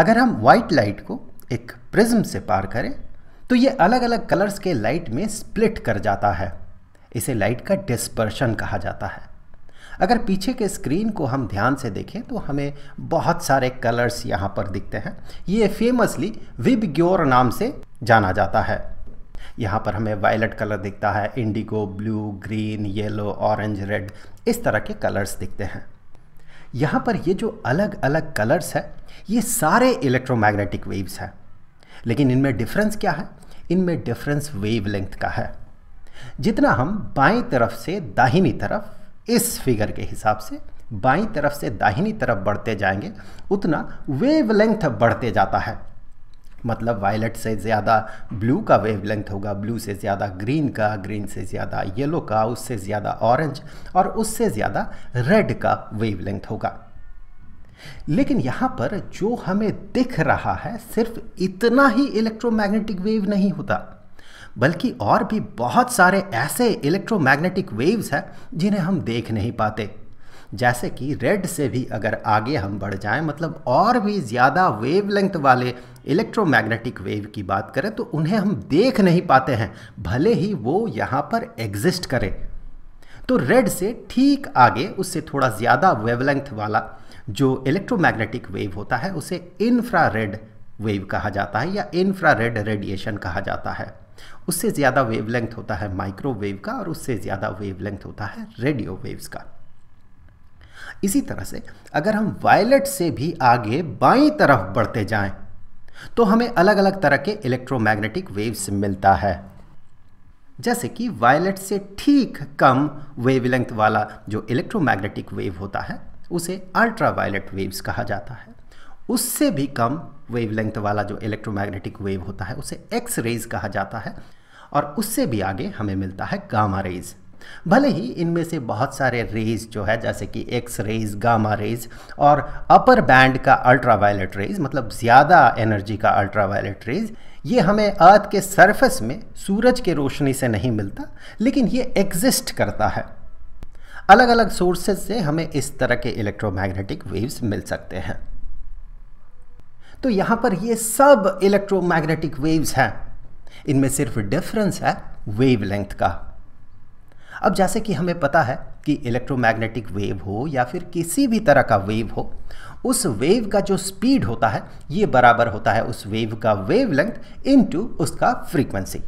अगर हम white light को एक प्रिज्म से पार करें तो ये अलग अलग कलर्स के लाइट में स्प्लिट कर जाता है इसे लाइट का डिस्पर्शन कहा जाता है अगर पीछे के स्क्रीन को हम ध्यान से देखें तो हमें बहुत सारे कलर्स यहाँ पर दिखते हैं ये फेमसली विब ग्योर नाम से जाना जाता है यहाँ पर हमें वायलट कलर दिखता है indigo blue green yellow orange red इस तरह के कलर्स दिखते हैं यहाँ पर ये जो अलग अलग कलर्स है ये सारे इलेक्ट्रोमैग्नेटिक वेव्स हैं लेकिन इनमें डिफरेंस क्या है इनमें डिफरेंस वेवलेंथ का है जितना हम बाएं तरफ से दाहिनी तरफ इस फिगर के हिसाब से बाई तरफ से दाहिनी तरफ बढ़ते जाएंगे उतना वेवलेंथ बढ़ते जाता है मतलब वायलट से ज़्यादा ब्लू का वेवलेंथ होगा ब्लू से ज़्यादा ग्रीन का ग्रीन से ज़्यादा येलो का उससे ज़्यादा ऑरेंज और उससे ज़्यादा रेड का वेवलेंथ होगा लेकिन यहां पर जो हमें दिख रहा है सिर्फ इतना ही इलेक्ट्रोमैग्नेटिक वेव नहीं होता बल्कि और भी बहुत सारे ऐसे इलेक्ट्रोमैग्नेटिक वेव्स हैं जिन्हें हम देख नहीं पाते जैसे कि रेड से भी अगर आगे हम बढ़ जाएं मतलब और भी ज़्यादा वेवलेंथ वाले इलेक्ट्रोमैग्नेटिक वेव की बात करें तो उन्हें हम देख नहीं पाते हैं भले ही वो यहाँ पर एग्जिस्ट करें तो रेड से ठीक आगे उससे थोड़ा ज़्यादा वेवलेंथ वाला जो इलेक्ट्रोमैग्नेटिक वेव होता है उसे इन्फ्रा रेड वेव कहा जाता है या इन्फ्रा रेड रेडिएशन कहा जाता है उससे ज़्यादा वेवलेंथ होता है माइक्रोवेव का और उससे ज़्यादा वेवलेंथ होता है रेडियो वेव्स का इसी तरह से अगर हम वायलेट से भी आगे बाई तरफ बढ़ते जाएं तो हमें अलग अलग तरह के इलेक्ट्रोमैग्नेटिक वेव्स मिलता है जैसे कि वायलेट से ठीक कम वेवलेंथ वाला जो इलेक्ट्रोमैग्नेटिक वेव होता है उसे अल्ट्रावायलेट वेव्स कहा जाता है उससे भी कम वेवलेंथ वाला जो इलेक्ट्रोमैग्नेटिक वेव होता है उसे एक्स रेज कहा जाता है और उससे भी आगे हमें मिलता है गामा रेज़ भले ही इनमें से बहुत सारे रेज जो है जैसे कि एक्स रेज गामा रेज और अपर बैंड का अल्ट्रावायलेट रेज मतलब ज़्यादा एनर्जी का अल्ट्रावायलेट रेज ये हमें अर्थ के सरफेस में सूरज के रोशनी से नहीं मिलता लेकिन ये एग्जिस्ट करता है अलग अलग सोर्सेज से हमें इस तरह के इलेक्ट्रोमैग्नेटिक वेव्स मिल सकते हैं तो यहां पर ये सब इलेक्ट्रोमैग्नेटिक वेव्स हैं इनमें सिर्फ डिफरेंस है वेवलेंथ का अब जैसे कि हमें पता है कि इलेक्ट्रोमैग्नेटिक वेव हो या फिर किसी भी तरह का वेव हो उस वेव का जो स्पीड होता है ये बराबर होता है उस वेव का वेव लेंथ उसका फ्रीक्वेंसी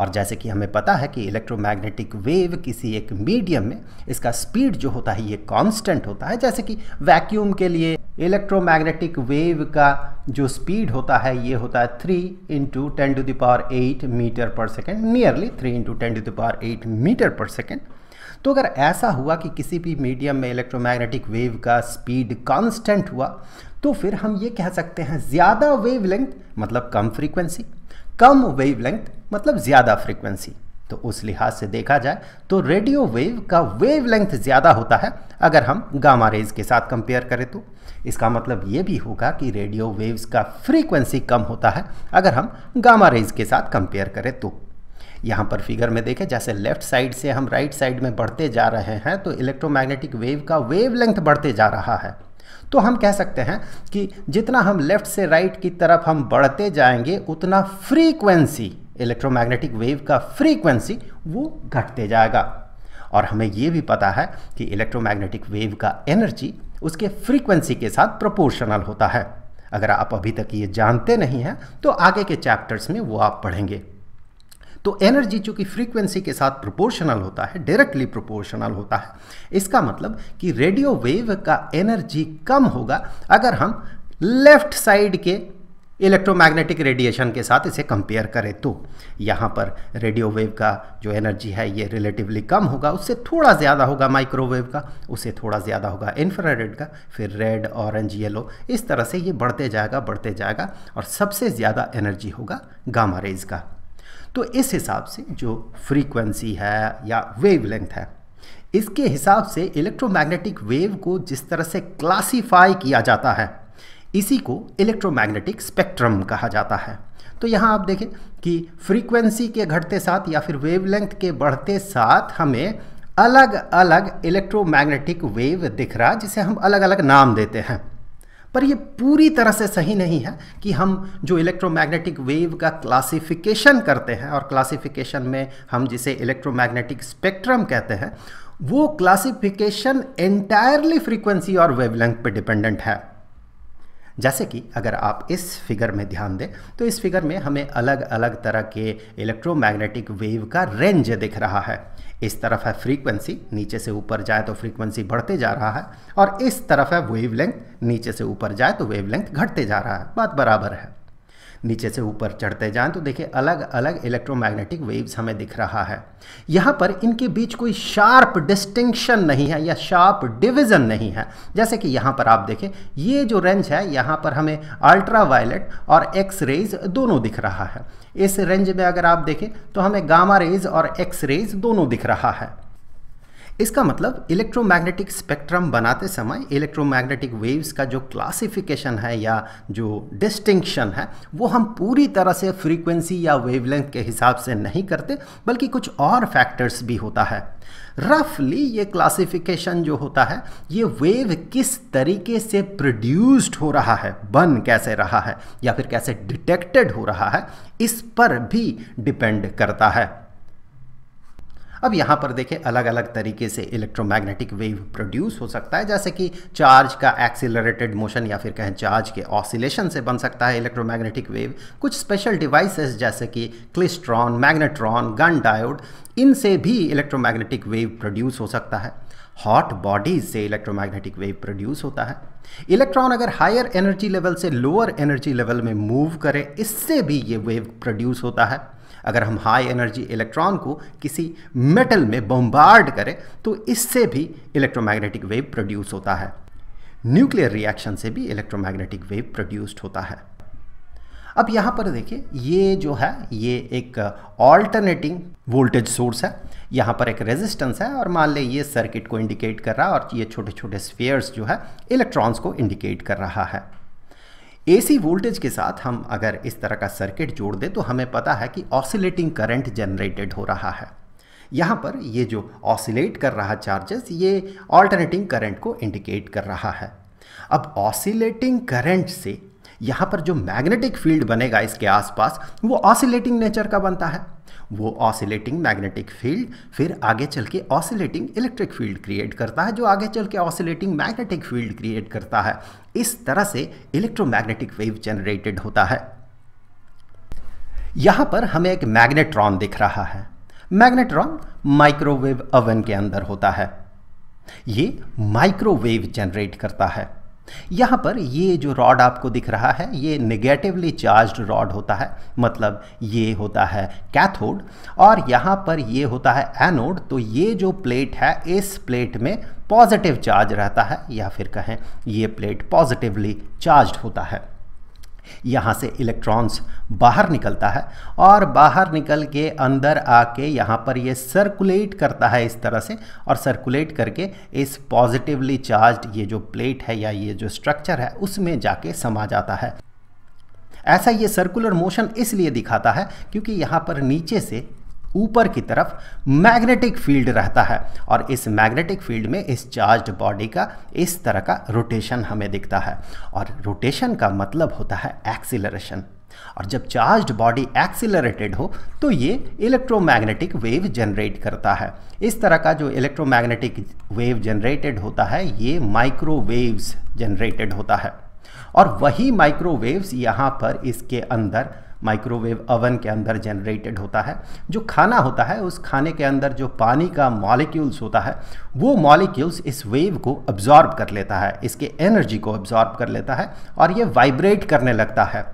और जैसे कि हमें पता है कि इलेक्ट्रोमैग्नेटिक वेव किसी एक मीडियम में इसका स्पीड जो होता है ये कांस्टेंट होता है जैसे कि वैक्यूम के लिए इलेक्ट्रोमैग्नेटिक वेव का जो स्पीड होता है ये होता है three into ten to the power eight metre per second nearly three into ten to the power eight metre per second तो अगर ऐसा हुआ कि किसी भी मीडियम में इलेक्ट्रोमैग्नेटिक वेव का स्पीड कांस्टेंट हुआ तो फिर हम ये कह सकते हैं ज़्यादा वेवलेंथ मतलब कम फ्रीक्वेंसी कम लेंथ मतलब ज़्यादा फ्रीक्वेंसी तो उस लिहाज से देखा जाए तो रेडियो वेव का वेव लेंथ ज़्यादा होता है अगर हम गामा रेज के साथ कंपेयर करें तो इसका मतलब ये भी होगा कि रेडियो वेव्स का फ्रीक्वेंसी कम होता है अगर हम गामा रेज के साथ कंपेयर करें तो यहाँ पर फिगर में देखें जैसे लेफ्ट साइड से हम राइट right साइड में बढ़ते जा रहे हैं तो इलेक्ट्रोमैग्नेटिक वेव का वेव लेंथ बढ़ते जा रहा है तो हम कह सकते हैं कि जितना हम लेफ़्ट से राइट की तरफ हम बढ़ते जाएंगे उतना फ्रीक्वेंसी इलेक्ट्रोमैग्नेटिक वेव का फ्रीक्वेंसी वो घटते जाएगा और हमें ये भी पता है कि इलेक्ट्रोमैग्नेटिक वेव का एनर्जी उसके फ्रीक्वेंसी के साथ प्रोपोर्शनल होता है अगर आप अभी तक ये जानते नहीं हैं तो आगे के चैप्टर्स में वो आप पढ़ेंगे तो एनर्जी चूँकि फ्रीक्वेंसी के साथ प्रोपोर्शनल होता है डायरेक्टली प्रोपोर्शनल होता है इसका मतलब कि रेडियो वेव का एनर्जी कम होगा अगर हम लेफ्ट साइड के इलेक्ट्रोमैग्नेटिक रेडिएशन के साथ इसे कंपेयर करें तो यहाँ पर रेडियो वेव का जो एनर्जी है ये रिलेटिवली कम होगा उससे थोड़ा ज़्यादा होगा माइक्रोवेव का उससे थोड़ा ज़्यादा होगा इन्फ्रारेड का फिर रेड ऑरेंज येलो इस तरह से ये बढ़ते जाएगा बढ़ते जाएगा और सबसे ज़्यादा एनर्जी होगा गामा रेज का तो इस हिसाब से जो फ्रीक्वेंसी है या वेव लेंथ है इसके हिसाब से इलेक्ट्रोमैग्नेटिक वेव को जिस तरह से क्लासीफाई किया जाता है इसी को इलेक्ट्रोमैग्नेटिक स्पेक्ट्रम कहा जाता है तो यहाँ आप देखें कि फ्रीक्वेंसी के घटते साथ या फिर वेवलेंथ के बढ़ते साथ हमें अलग अलग इलेक्ट्रोमैग्नेटिक वेव दिख रहा जिसे हम अलग अलग नाम देते हैं पर ये पूरी तरह से सही नहीं है कि हम जो इलेक्ट्रोमैग्नेटिक वेव का क्लासिफिकेशन करते हैं और क्लासिफिकेशन में हम जिसे इलेक्ट्रोमैग्नेटिक स्पेक्ट्रम कहते हैं वो क्लासिफिकेशन एंटायरली फ्रीक्वेंसी और वेवलेंथ पे डिपेंडेंट है जैसे कि अगर आप इस फिगर में ध्यान दें तो इस फिगर में हमें अलग अलग तरह के इलेक्ट्रोमैग्नेटिक वेव का रेंज दिख रहा है इस तरफ है फ्रीक्वेंसी नीचे से ऊपर जाए तो फ्रीक्वेंसी बढ़ते जा रहा है और इस तरफ है वेवलेंथ नीचे से ऊपर जाए तो वेवलेंथ घटते जा रहा है बात बराबर है नीचे से ऊपर चढ़ते जाएं तो देखिए अलग अलग इलेक्ट्रोमैग्नेटिक वेव्स हमें दिख रहा है यहाँ पर इनके बीच कोई शार्प डिस्टिंक्शन नहीं है या शार्प डिविज़न नहीं है जैसे कि यहाँ पर आप देखें ये जो रेंज है यहाँ पर हमें अल्ट्रावायलेट और एक्स रेज दोनों दिख रहा है इस रेंज में अगर आप देखें तो हमें गामा रेज और एक्स रेज दोनों दिख रहा है इसका मतलब इलेक्ट्रोमैग्नेटिक स्पेक्ट्रम बनाते समय इलेक्ट्रोमैग्नेटिक वेव्स का जो क्लासिफिकेशन है या जो डिस्टिंक्शन है वो हम पूरी तरह से फ्रीक्वेंसी या वेवलेंथ के हिसाब से नहीं करते बल्कि कुछ और फैक्टर्स भी होता है रफली ये क्लासिफिकेशन जो होता है ये वेव किस तरीके से प्रोड्यूस्ड हो रहा है बन कैसे रहा है या फिर कैसे डिटेक्टेड हो रहा है इस पर भी डिपेंड करता है अब यहाँ पर देखें अलग अलग तरीके से इलेक्ट्रोमैग्नेटिक वेव प्रोड्यूस हो सकता है जैसे कि चार्ज का एक्सिलरेटेड मोशन या फिर कहें चार्ज के ऑसिलेशन से बन सकता है इलेक्ट्रोमैग्नेटिक वेव कुछ स्पेशल डिवाइसेस जैसे कि क्लिस्ट्रॉन मैग्नेट्रॉन गन डायोड इनसे भी इलेक्ट्रोमैग्नेटिक वेव प्रोड्यूस हो सकता है हॉट बॉडीज से इलेक्ट्रोमैग्नेटिक वेव प्रोड्यूस होता है इलेक्ट्रॉन अगर हायर एनर्जी लेवल से लोअर एनर्जी लेवल में मूव करे इससे भी ये वेव प्रोड्यूस होता है अगर हम हाई एनर्जी इलेक्ट्रॉन को किसी मेटल में बम्बार्ड करें तो इससे भी इलेक्ट्रोमैग्नेटिक वेव प्रोड्यूस होता है न्यूक्लियर रिएक्शन से भी इलेक्ट्रोमैग्नेटिक वेव प्रोड्यूस्ड होता है अब यहाँ पर देखिए ये जो है ये एक ऑल्टरनेटिंग वोल्टेज सोर्स है यहाँ पर एक रेजिस्टेंस है और मान ले ये सर्किट को इंडिकेट कर रहा है और ये छोटे छोटे स्फेयर्स जो है इलेक्ट्रॉन्स को इंडिकेट कर रहा है एसी वोल्टेज के साथ हम अगर इस तरह का सर्किट जोड़ दें तो हमें पता है कि ऑसिलेटिंग करंट जनरेटेड हो रहा है यहाँ पर ये जो ऑसिलेट कर रहा चार्जेस ये ऑल्टरनेटिंग करंट को इंडिकेट कर रहा है अब ऑसिलेटिंग करंट से यहाँ पर जो मैग्नेटिक फील्ड बनेगा इसके आसपास वो ऑसिलेटिंग नेचर का बनता है वो ऑसिलेटिंग मैग्नेटिक फील्ड फिर आगे चल के ऑसिलेटिंग इलेक्ट्रिक फील्ड क्रिएट करता है जो आगे चल के ऑसिलेटिंग मैग्नेटिक फील्ड क्रिएट करता है इस तरह से इलेक्ट्रोमैग्नेटिक वेव जनरेटेड होता है यहाँ पर हमें एक मैग्नेट्रॉन दिख रहा है मैग्नेट्रॉन माइक्रोवेव अवन के अंदर होता है ये माइक्रोवेव जनरेट करता है यहाँ पर ये जो रॉड आपको दिख रहा है ये नेगेटिवली चार्ज्ड रॉड होता है मतलब ये होता है कैथोड और यहाँ पर ये होता है एनोड तो ये जो प्लेट है इस प्लेट में पॉजिटिव चार्ज रहता है या फिर कहें ये प्लेट पॉजिटिवली चार्ज होता है यहाँ से इलेक्ट्रॉन्स बाहर निकलता है और बाहर निकल के अंदर आके यहाँ पर ये सर्कुलेट करता है इस तरह से और सर्कुलेट करके इस पॉजिटिवली चार्ज्ड ये जो प्लेट है या ये जो स्ट्रक्चर है उसमें जाके समा जाता है ऐसा ये सर्कुलर मोशन इसलिए दिखाता है क्योंकि यहाँ पर नीचे से ऊपर की तरफ मैग्नेटिक फील्ड रहता है और इस मैग्नेटिक फील्ड में इस चार्ज्ड बॉडी का इस तरह का रोटेशन हमें दिखता है और रोटेशन का मतलब होता है एक्सीलरेशन और जब चार्ज्ड बॉडी एक्सीलरेटेड हो तो ये इलेक्ट्रोमैग्नेटिक वेव जनरेट करता है इस तरह का जो इलेक्ट्रोमैग्नेटिक वेव जनरेटेड होता है ये माइक्रोवेव्स जनरेटेड होता है और वही माइक्रोवेव्स यहाँ पर इसके अंदर माइक्रोवेव अवन के अंदर जनरेटेड होता है जो खाना होता है उस खाने के अंदर जो पानी का मॉलिक्यूल्स होता है वो मॉलिक्यूल्स इस वेव को अब्जॉर्ब कर लेता है इसके एनर्जी को अब्जॉर्ब कर लेता है और ये वाइब्रेट करने लगता है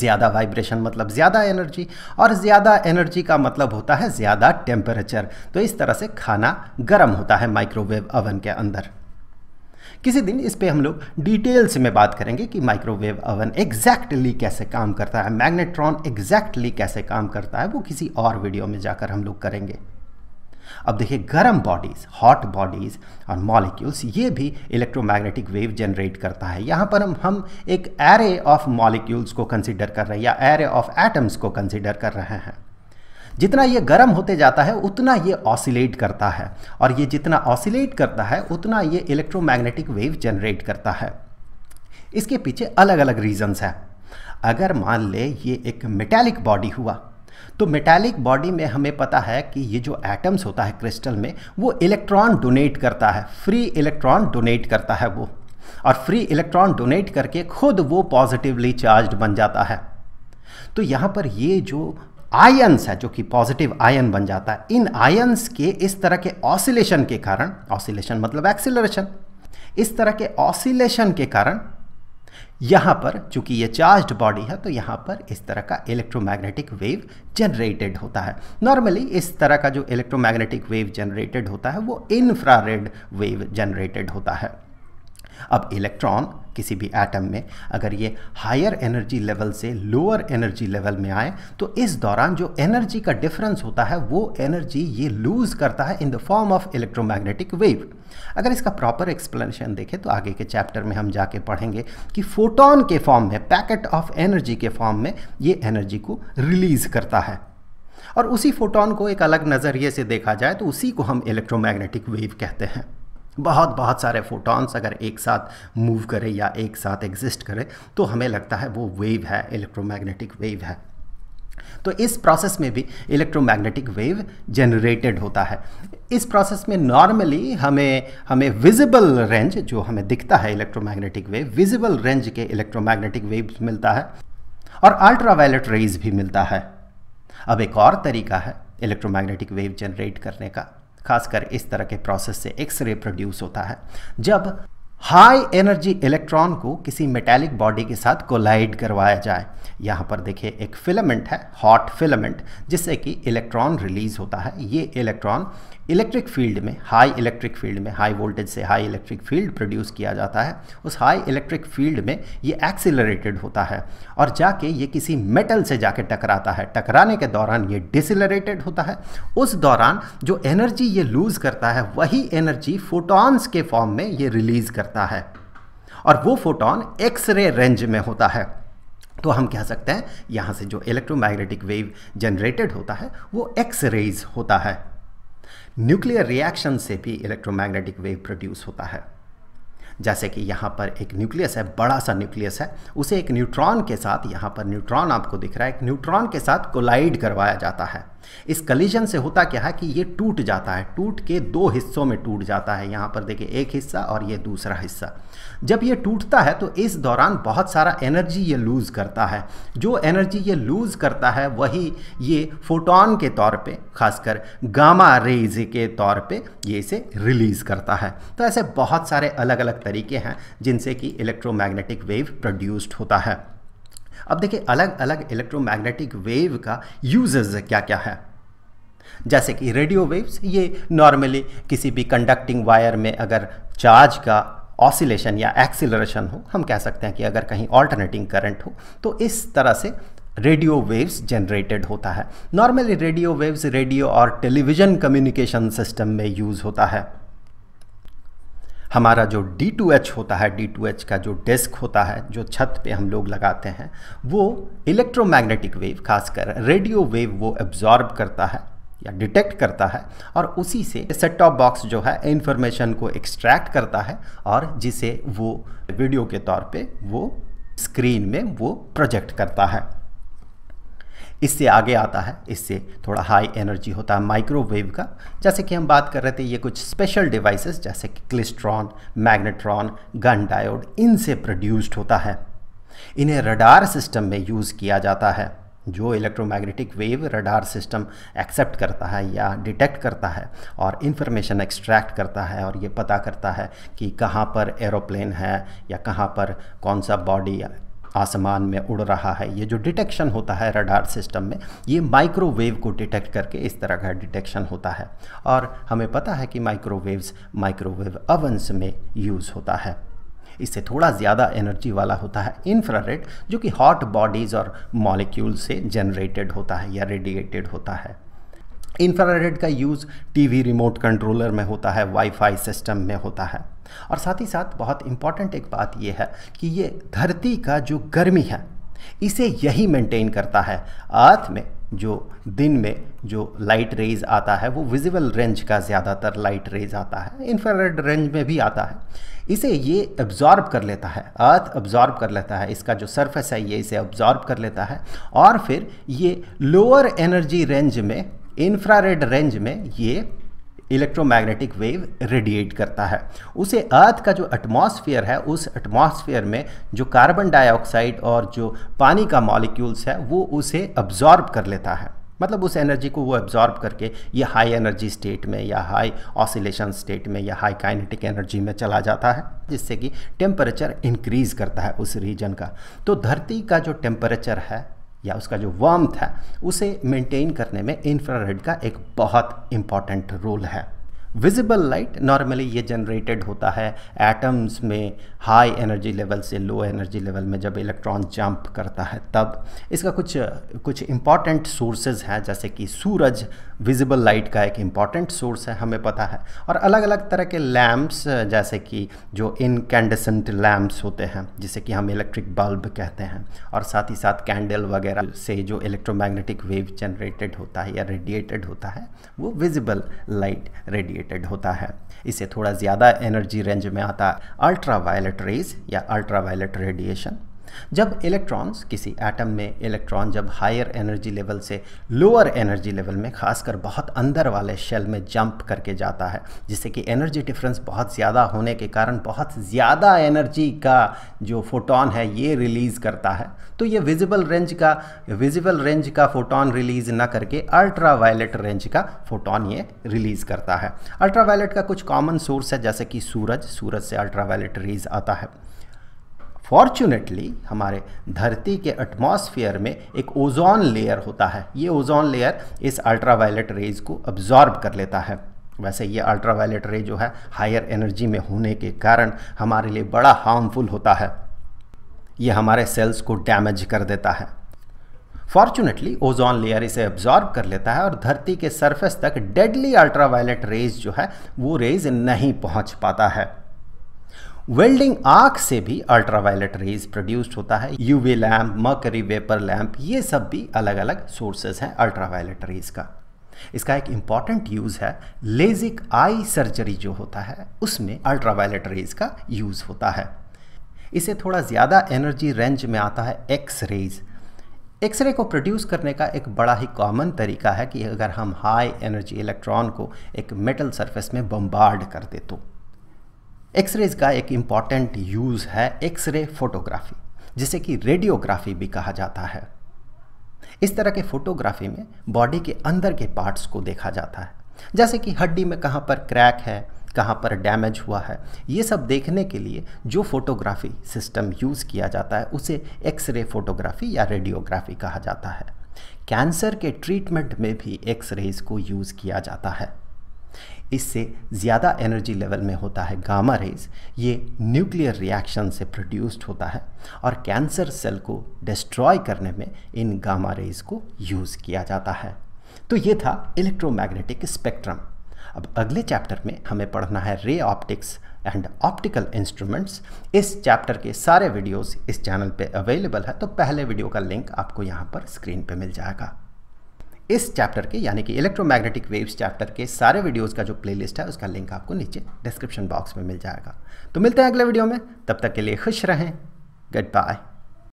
ज़्यादा वाइब्रेशन मतलब ज़्यादा एनर्जी और ज़्यादा एनर्जी का मतलब होता है ज़्यादा टेम्परेचर तो इस तरह से खाना गर्म होता है माइक्रोवेव अवन के अंदर किसी दिन इस पर हम लोग डिटेल्स में बात करेंगे कि माइक्रोवेव अवन एग्जैक्टली कैसे काम करता है मैग्नेट्रॉन एग्जैक्टली कैसे काम करता है वो किसी और वीडियो में जाकर हम लोग करेंगे अब देखिए गर्म बॉडीज़ हॉट बॉडीज़ और मॉलिक्यूल्स ये भी इलेक्ट्रोमैग्नेटिक वेव जनरेट करता है यहाँ पर हम हम एक एरे ऑफ मॉलिक्यूल्स को कंसिडर कर रहे हैं या एरे ऑफ एटम्स को कंसिडर कर रहे हैं जितना ये गर्म होते जाता है उतना ये ऑसिलेट करता है और ये जितना ऑसिलेट करता है उतना ये इलेक्ट्रोमैग्नेटिक वेव जनरेट करता है इसके पीछे अलग अलग रीजंस हैं अगर मान ले ये एक मेटेलिक बॉडी हुआ तो मेटालिक बॉडी में हमें पता है कि ये जो एटम्स होता है क्रिस्टल में वो इलेक्ट्रॉन डोनेट करता है फ्री इलेक्ट्रॉन डोनेट करता है वो और फ्री इलेक्ट्रॉन डोनेट करके खुद वो पॉजिटिवली चार्ज बन जाता है तो यहाँ पर ये जो आयन्स है जो कि पॉजिटिव आयन बन जाता है इन आयन्स के इस तरह के ऑसिलेशन के कारण ऑसिलेशन मतलब एक्सिलरेशन इस तरह के ऑसिलेशन के कारण यहां पर चूंकि ये चार्ज्ड बॉडी है तो यहां पर इस तरह का इलेक्ट्रोमैग्नेटिक वेव जनरेटेड होता है नॉर्मली इस तरह का जो इलेक्ट्रोमैग्नेटिक वेव जनरेटेड होता है वो इंफ्रारेड वेव जनरेटेड होता है अब इलेक्ट्रॉन किसी भी एटम में अगर ये हायर एनर्जी लेवल से लोअर एनर्जी लेवल में आए तो इस दौरान जो एनर्जी का डिफरेंस होता है वो एनर्जी ये लूज़ करता है in the form of electromagnetic wave अगर इसका प्रॉपर एक्सप्लेनेशन देखें तो आगे के चैप्टर में हम जाके पढ़ेंगे कि फोटोन के फॉर्म में पैकेट ऑफ एनर्जी के फॉर्म में ये एनर्जी को रिलीज़ करता है और उसी फोटोन को एक अलग नज़रिए से देखा जाए तो उसी को हम इलेक्ट्रोमैग्नेटिक वेव कहते हैं बहुत बहुत सारे फोटॉन्स अगर एक साथ मूव करें या एक साथ एग्जिस्ट करें तो हमें लगता है वो वेव है इलेक्ट्रोमैग्नेटिक वेव है तो इस प्रोसेस में भी इलेक्ट्रोमैग्नेटिक वेव जनरेटेड होता है इस प्रोसेस में नॉर्मली हमें हमें विजिबल रेंज जो हमें दिखता है इलेक्ट्रोमैग्नेटिक वेव विजिबल रेंज के इलेक्ट्रोमैग्नेटिक वेव मिलता है और अल्ट्रावायलेट रेज भी मिलता है अब एक और तरीका है इलेक्ट्रोमैग्नेटिक वेव जनरेट करने का खासकर इस तरह के प्रोसेस से एक्स रे प्रोड्यूस होता है जब हाई एनर्जी इलेक्ट्रॉन को किसी मेटेलिक बॉडी के साथ कोलाइड करवाया जाए यहाँ पर देखिए एक फिलामेंट है हॉट फिलामेंट जिससे कि इलेक्ट्रॉन रिलीज होता है ये इलेक्ट्रॉन इलेक्ट्रिक फील्ड में हाई इलेक्ट्रिक फील्ड में हाई वोल्टेज से हाई इलेक्ट्रिक फील्ड प्रोड्यूस किया जाता है उस हाई इलेक्ट्रिक फील्ड में ये एक्सिलरेटेड होता है और जाके ये किसी मेटल से जाके टकराता है टकराने के दौरान ये डिसलरेटेड होता है उस दौरान जो एनर्जी ये लूज़ करता है वही एनर्जी फोटॉन्स के फॉर्म में ये रिलीज़ करता है और वो फोटोन एक्सरे रेंज में होता है तो हम कह सकते हैं यहाँ से जो इलेक्ट्रोमैग्नेटिक वेव जनरेटेड होता है वो एक्स रेज होता है न्यूक्लियर रिएक्शन से भी इलेक्ट्रोमैग्नेटिक वेव प्रोड्यूस होता है जैसे कि यहाँ पर एक न्यूक्लियस है बड़ा सा न्यूक्लियस है उसे एक न्यूट्रॉन के साथ यहाँ पर न्यूट्रॉन आपको दिख रहा है एक न्यूट्रॉन के साथ कोलाइड करवाया जाता है इस कलिजन से होता क्या है कि ये टूट जाता है टूट के दो हिस्सों में टूट जाता है यहाँ पर देखिए एक हिस्सा और ये दूसरा हिस्सा जब ये टूटता है तो इस दौरान बहुत सारा एनर्जी ये लूज़ करता है जो एनर्जी ये लूज़ करता है वही ये फोटोन के तौर पे खासकर गामा रेज के तौर पे ये इसे रिलीज़ करता है तो ऐसे बहुत सारे अलग अलग तरीके हैं जिनसे कि इलेक्ट्रोमैग्नेटिक वेव प्रोड्यूस्ड होता है अब देखिए अलग अलग इलेक्ट्रोमैग्नेटिक वेव का यूजेस क्या क्या है जैसे कि रेडियो वेव्स ये नॉर्मली किसी भी कंडक्टिंग वायर में अगर चार्ज का ऑसिलेशन या एक्सिलरेशन हो हम कह सकते हैं कि अगर कहीं ऑल्टरनेटिंग करंट हो तो इस तरह से रेडियो वेव्स जनरेटेड होता है नॉर्मली रेडियो वेव्स रेडियो और टेलीविज़न कम्युनिकेशन सिस्टम में यूज़ होता है हमारा जो डी टू एच होता है डी टू एच का जो डेस्क होता है जो छत पे हम लोग लगाते हैं वो इलेक्ट्रोमैग्नेटिक वेव खासकर रेडियो वेव वो एब्जॉर्ब करता है या डिटेक्ट करता है और उसी से सेट टॉप बॉक्स जो है इन्फॉर्मेशन को एक्सट्रैक्ट करता है और जिसे वो वीडियो के तौर पे वो स्क्रीन में वो प्रोजेक्ट करता है इससे आगे आता है इससे थोड़ा हाई एनर्जी होता है माइक्रोवेव का जैसे कि हम बात कर रहे थे ये कुछ स्पेशल डिवाइसेस जैसे कि क्लिस्ट्रॉन मैग्नेट्रॉन गन डायोड इनसे प्रोड्यूस्ड होता है इन्हें रडार सिस्टम में यूज़ किया जाता है जो electromagnetic wave radar system accept करता है या डिटेक्ट करता है और इन्फॉर्मेशन एक्सट्रैक्ट करता है और ये पता करता है कि कहाँ पर एरोप्लेन है या कहाँ पर कौन सा बॉडी आसमान में उड़ रहा है ये जो डिटेक्शन होता है रडार सिस्टम में ये माइक्रोवेव को डिटेक्ट करके इस तरह का डिटेक्शन होता है और हमें पता है कि माइक्रोवेव्स माइक्रोवेव अवंस में यूज़ होता है इससे थोड़ा ज़्यादा एनर्जी वाला होता है इन्फ्रारेड जो कि हॉट बॉडीज़ और मॉलिक्यूल से जनरेटेड होता है या रेडिएटेड होता है इंफ्रारेड का यूज़ टीवी रिमोट कंट्रोलर में होता है वाईफाई सिस्टम में होता है और साथ ही साथ बहुत इम्पॉर्टेंट एक बात यह है कि ये धरती का जो गर्मी है इसे यही मेंटेन करता है अर्थ में जो दिन में जो लाइट रेज आता है वो विजिबल रेंज का ज़्यादातर लाइट रेज आता है इंफ्रारेड रेंज में भी आता है इसे ये एब्जॉर्ब कर लेता है अर्थ एब्जॉर्ब कर लेता है इसका जो सरफेस है ये इसे एब्जॉर्ब कर लेता है और फिर ये लोअर एनर्जी रेंज में इंफ्रारेड रेंज में ये इलेक्ट्रोमैग्नेटिक वेव रेडिएट करता है उसे अर्थ का जो एटमॉस्फेयर है उस एटमॉस्फेयर में जो कार्बन डाइऑक्साइड और जो पानी का मॉलिक्यूल्स है वो उसे अब्जॉर्ब कर लेता है मतलब उस एनर्जी को वो एब्जॉर्ब करके ये हाई एनर्जी स्टेट में या हाई ऑसिलेशन स्टेट में या हाई काइनेटिक एनर्जी में चला जाता है जिससे कि टेम्परेचर इंक्रीज़ करता है उस रीजन का तो धरती का जो टेम्परेचर है या उसका जो वर्म है उसे मेंटेन करने में इंफ्रारेड का एक बहुत इम्पॉर्टेंट रोल है विजिबल लाइट नॉर्मली ये जनरेटेड होता है एटम्स में हाई एनर्जी लेवल से लो एनर्जी लेवल में जब इलेक्ट्रॉन जंप करता है तब इसका कुछ कुछ इम्पॉर्टेंट सोर्सेज हैं जैसे कि सूरज विजिबल लाइट का एक इम्पॉर्टेंट सोर्स है हमें पता है और अलग अलग तरह के लैम्प्स जैसे कि जो इनकेंडेसेंट लैम्प्स होते हैं जिसे कि हम इलेक्ट्रिक बल्ब कहते हैं और साथ ही साथ कैंडल वगैरह से जो इलेक्ट्रोमैग्नेटिक वेव जनरेटेड होता है या रेडिएटेड होता है वो विजिबल लाइट रेडिएट रेडिएटेड होता है इसे थोड़ा ज़्यादा एनर्जी रेंज में आता है अल्ट्रा वायलेट रेज या अल्ट्रा वायलेट रेडिएशन जब इलेक्ट्रॉन्स किसी एटम में इलेक्ट्रॉन जब हायर एनर्जी लेवल से लोअर एनर्जी लेवल में खासकर बहुत अंदर वाले शेल में जंप करके जाता है जिससे कि एनर्जी डिफरेंस बहुत ज़्यादा होने के कारण बहुत ज़्यादा एनर्जी का जो फोटोन है ये रिलीज़ करता है तो ये विजिबल रेंज का विजिबल रेंज का फोटोन रिलीज़ ना करके अल्ट्रा रेंज का फोटोन ये रिलीज़ करता है अल्ट्रा का कुछ कॉमन सोर्स है जैसे कि सूरज सूरज से अल्ट्रा रेज आता है फॉर्चुनेटली हमारे धरती के एटमॉस्फेयर में एक ओजोन लेयर होता है ये ओजोन लेयर इस अल्ट्रावायलेट रेज को अब्जॉर्ब कर लेता है वैसे ये अल्ट्रावायलेट रे जो है हायर एनर्जी में होने के कारण हमारे लिए बड़ा हार्मफुल होता है ये हमारे सेल्स को डैमेज कर देता है फॉर्चुनेटली ओजोन लेयर इसे एब्जॉर्ब कर लेता है और धरती के सरफेस तक डेडली अल्ट्रावायलेट रेज जो है वो रेज नहीं पहुंच पाता है वेल्डिंग आग से भी अल्ट्रावायलेट रेज प्रोड्यूस्ड होता है UV lamp mercury vapour lamp ये सब भी अलग अलग सोर्सेज हैं अल्ट्रावायलेट रेज का इसका एक इम्पॉर्टेंट यूज़ है लेजिक आई सर्जरी जो होता है उसमें अल्ट्रावायलेट रेज का यूज़ होता है इसे थोड़ा ज़्यादा एनर्जी रेंज में आता है एक्स रेज एक्सरे को प्रोड्यूस करने का एक बड़ा ही कॉमन तरीका है कि अगर हम हाई एनर्जी इलेक्ट्रॉन को एक मेटल सरफेस में बम्बार्ड कर दे तो एक्सरेज का एक इम्पॉर्टेंट यूज़ है एक्सरे फोटोग्राफी जिसे कि रेडियोग्राफी भी कहा जाता है इस तरह के फोटोग्राफी में बॉडी के अंदर के पार्ट्स को देखा जाता है जैसे कि हड्डी में कहाँ पर क्रैक है कहाँ पर डैमेज हुआ है ये सब देखने के लिए जो फोटोग्राफी सिस्टम यूज़ किया जाता है उसे एक्सरे फोटोग्राफी या रेडियोग्राफी कहा जाता है कैंसर के ट्रीटमेंट में भी एक्सरेज को यूज़ किया जाता है इससे ज़्यादा एनर्जी लेवल में होता है गामा रेज ये न्यूक्लियर रिएक्शन से प्रोड्यूस्ड होता है और कैंसर सेल को डिस्ट्रॉय करने में इन गामा रेज को यूज़ किया जाता है तो ये था इलेक्ट्रोमैग्नेटिक स्पेक्ट्रम अब अगले चैप्टर में हमें पढ़ना है ray optics and optical instruments इस चैप्टर के सारे वीडियोस इस चैनल पे अवेलेबल है तो पहले वीडियो का लिंक आपको यहाँ पर स्क्रीन पे मिल जाएगा इस चैप्टर के यानी कि इलेक्ट्रोमैग्नेटिक वेव्स चैप्टर के सारे वीडियोस का जो प्लेलिस्ट है उसका लिंक आपको नीचे डिस्क्रिप्शन बॉक्स में मिल जाएगा तो मिलते हैं अगले वीडियो में तब तक के लिए खुश रहें गुड बाय